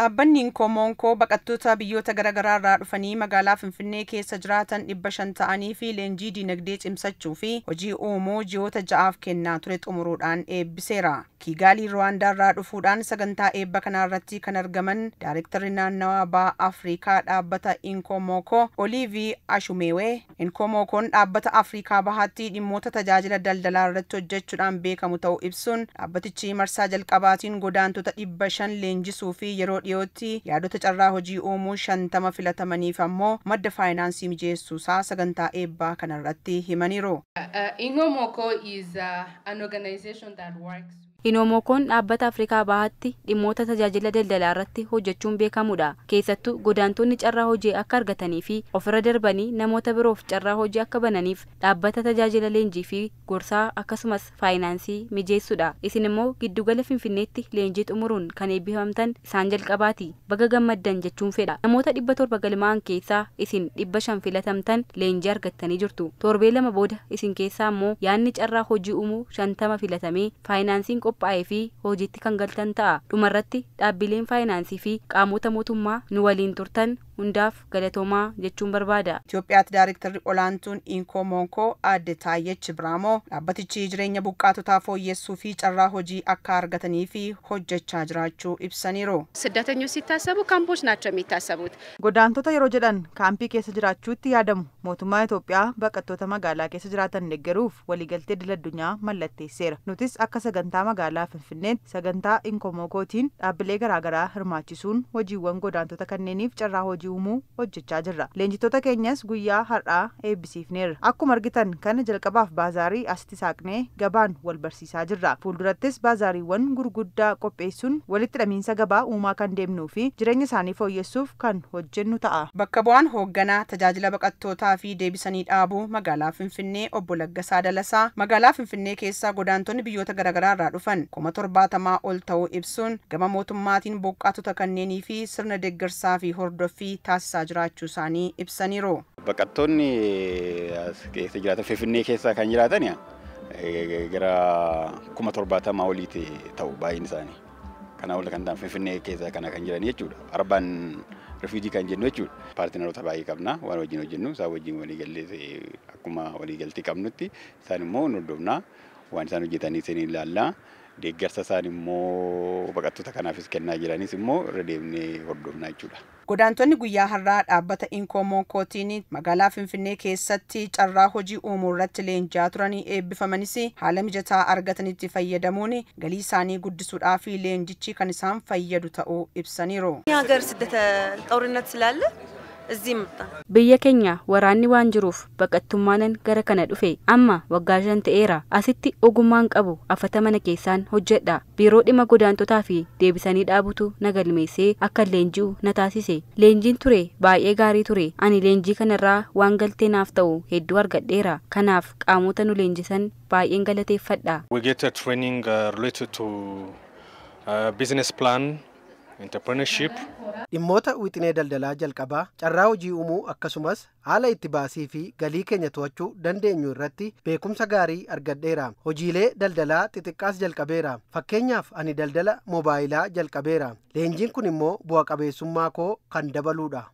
Dhaabbanni Inkoomonkoo baqattoota biyyoota garaa irraa dhufanii magaalaa Finfinnee keessa jiraatan dhibba shan ta'anii fi leenjii dinagdee cimsachuu fi hojii uumuu ji'oota ja'aaf kennaa ture xumuruudhaan eebbiseera. kiigaalii irraa dhufuudhaan sagantaa eebba kanarratti kan argaman daarektarri naannawaa baha afriikaa dhaabbata inkoomoko oliivii ashumeewee inkoomokoon dhaabbata afriikaa bahaatti dhimmoota tajaajila daldalaa irratti hojjechuudhaan beekamu ta'u ibsuun dhaabbatichi marsaa jalqabaatiin godaantota dhibba shan leenjisuu fi yeroo dhiyootti yaadota carraa hojii uumuu shantama filatamaniif ammoo madda faayinaansii mijeessuusaa sagantaa eebbaa kanarratti himaniiru. Uh, uh, is uh, an that works Inoomokoon dhaabbata Afrikaa Bahaatti dhimmoota tajaajila daldalaa irratti hojjechuun beekamudha. keessattu godaantonni carraa hojii akka argatanii fi ofirra darbanii namoota biroof carraa hojii akka bananiif dhaabbata tajaajila leenjii fi gorsaa akkasumas faayinaansii mijeessudha. Isin immoo giddugala Finfinneetti leenjii xumuruun kan eebbifamtan isaan jalqabaati. Baga gammaddan jechuun fedha. Namoota dhibba galmaa'an keessaa isin filatamtan leenjii argattanii jirtu. Torbee lama booda isin keessaa immoo yaadni carraa hojii uumuu filatamee faayinaansiin qophaa'ee fi hojiitti kan galtan ta'a dhumarratti dhaabbileen faayinaansii fi qaamota mootummaa nu waliin turtan hundaaf galatoomaa jechuun barbaada. Itoophiyaatti daarektarri olaantuun Inkoo Moonkoo adde Taayyech Biraamoo dhaabbatichi jireenya buqqaatotaa fooyyessuu fi carraa hojii akka argatanii fi hojjechaa jiraachuu ibsaniiru. ስደተኞች ሲታሰቡ ካምፖች ናቸው የሚታሰቡት። ጎዳንቶታ የሮ ጀዳን ካምፒ ኬስ ጅራቹት ያደሙ ሞቱማ ኢትዮጵያ በቀቶተ መጋላ ኬስ ጅራተን ደገሩፍ ወሊገልቴ ድል አዱኛ መለቴሴራ ኑቲስ አከ ሰገንታ መጋላ ፍንፍኔን ሰገንታ ኢንኮሞኮቲን ዳብሌ ገራገራ ህርማችሱን hojiiwwan godaantota kanneeniif carraa hojii uumuu hojjechaa jirra leenjitoota keenyas guyyaa har'aa eebbisiifneerra akkuma argitan kana jalqabaaf baazaarii asitti saaqnee gabaan wal barsiisaa jirra fuuldurattis baazaariiwwan gurguddaa qopheessuun walitti dhamiinsa gabaa uumaa kan deemnuu fi jireenya isaanii fooyyessuuf kan hojjennu ta'a. bakka bu'aan hoogganaa tajaajila baqattootaa fi deebisanii dhaabuu magaalaa finfinnee obbo Laggasaa Dalasaa magaalaa finfinnee keessaa godaantonni biyyoota garaa irraa dhufan kuma torbaatamaa ol ta'uu ibsuun gama mootummaatiin boqqaatota kanneenii fi sirna fi taasisaa jiraachuu isaanii ibsaniiru. Baqattoonni keessa jiraatan Finfinnee keessa kan jiraatan gara kuma torbaatamaa oliiti ta'u baay'een isaanii. Kana Kanaaf kan ta'an Finfinnee keessa kana kan jiran jechuudha. Arbaan rifiijii kan jennu jechuudha. Paartinaroota baay'ee qabna waan wajjin hojjennu isaan wajjin waliigallee akkuma waliigaltee qabnutti isaan immoo nu waan isaan hojjetanii seen ilaalla. deeggarsa isaan immoo baqattoota kanaafis kennaa jiranis immoo irra deemnee hordofnaa jechuudha. Godaantonni guyyaa har'aa dhaabbata Inkoo Kootiin magaalaa Finfinnee keessatti carraa hojii uumuu irratti leenjaa turanii eebbifamanis haala mijataa argatanitti fayyadamuun galii isaanii guddisuudhaa fi leenjichi kan isaan fayyadu ta'uu ibsaniiru. Hagar siddata xawrinat ስላለ Biyya keenya waraanni waan jiruuf baqattummaanan gara kana dhufe amma waggaa shan ta'eera. Asitti ogummaan qabu afata mana keessaan hojjedha. Biiroo dhima godaantotaa fi deebisanii dhaabutu na galmeessee akka leenji'u na taasise. Leenjiin ture baay'ee gaarii ture. Ani leenjii kanarraa waan galtee naaf ta'u hedduu argadheera. Kanaaf qaamota nu leenjisan baay'een galateeffadha. dhimmoota wixinee daldalaa jalqabaa carraa hojii uumuu akkasumas haala itti baasii fi galii keenya to'achuu dandeenyu irratti beekumsa gaarii argadheera hojiilee daldalaa xixiqqaas jalqabeera fakkeenyaaf ani daldala mobaayilaa jalqabeera leenjiin kun immoo bu'a qabeessummaa koo kan dabaluudha